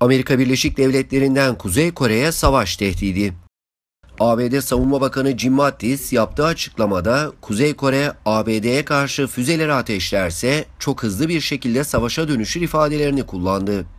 Amerika Birleşik Devletleri'nden Kuzey Kore'ye savaş tehdidi. ABD Savunma Bakanı Jim Mattis yaptığı açıklamada Kuzey Kore ABD'ye karşı füzeleri ateşlerse çok hızlı bir şekilde savaşa dönüşür ifadelerini kullandı.